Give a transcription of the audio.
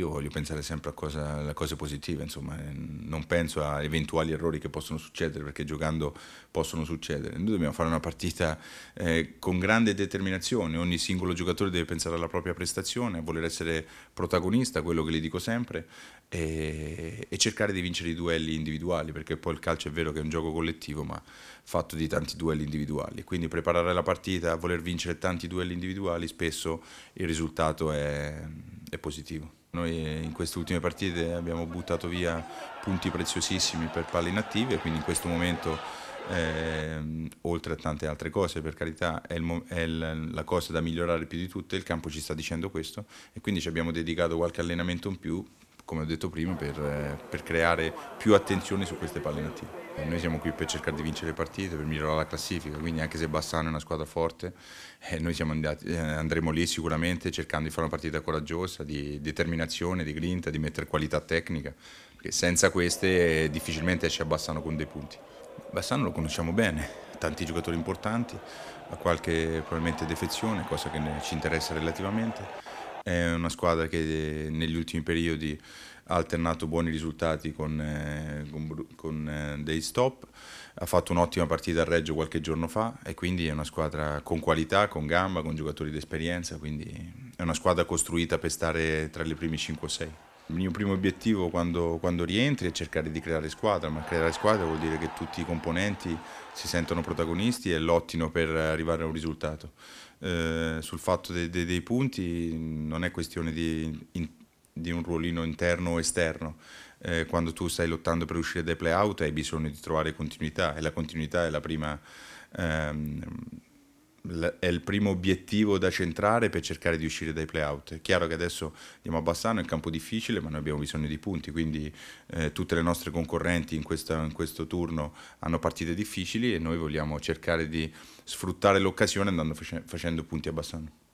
io voglio pensare sempre a, cosa, a cose positive, insomma, non penso a eventuali errori che possono succedere perché giocando possono succedere. Noi dobbiamo fare una partita eh, con grande determinazione, ogni singolo giocatore deve pensare alla propria prestazione, a voler essere protagonista, quello che gli dico sempre, e, e cercare di vincere i duelli individuali, perché poi il calcio è vero che è un gioco collettivo, ma fatto di tanti duelli individuali. Quindi preparare la partita, voler vincere tanti duelli individuali, spesso il risultato è, è positivo. Noi eh, in queste ultime partite abbiamo buttato via punti preziosissimi per palle inattive, quindi in questo momento, eh, oltre a tante altre cose, per carità, è, il, è la cosa da migliorare più di tutte, il campo ci sta dicendo questo e quindi ci abbiamo dedicato qualche allenamento in più come ho detto prima, per, eh, per creare più attenzione su queste palle native. Eh, noi siamo qui per cercare di vincere le partite, per migliorare la classifica, quindi anche se Bassano è una squadra forte, eh, noi andati, eh, andremo lì sicuramente cercando di fare una partita coraggiosa, di determinazione, di grinta, di mettere qualità tecnica, perché senza queste difficilmente esce a Bassano con dei punti. Bassano lo conosciamo bene, ha tanti giocatori importanti, ha qualche probabilmente defezione, cosa che ci interessa relativamente è una squadra che eh, negli ultimi periodi ha alternato buoni risultati con, eh, con, con eh, dei stop, ha fatto un'ottima partita a Reggio qualche giorno fa e quindi è una squadra con qualità, con gamba, con giocatori d'esperienza, quindi è una squadra costruita per stare tra le prime 5 o 6 il mio primo obiettivo quando, quando, rientri è cercare di creare squadra, ma creare squadra vuol dire che tutti i componenti si sentono protagonisti e lottino per arrivare a un risultato. Eh, sul fatto de, de, dei punti non è questione di, in, di un ruolino interno o esterno, eh, quando tu stai lottando per uscire dai playout hai bisogno di trovare continuità e la continuità è la prima... Ehm, è il primo obiettivo da centrare per cercare di uscire dai playout. È chiaro che adesso andiamo a Bassano, è un campo difficile, ma noi abbiamo bisogno di punti, quindi eh, tutte le nostre concorrenti in, questa, in, questo turno hanno partite difficili e noi vogliamo cercare di sfruttare l'occasione andando face- facendo punti a Bassano.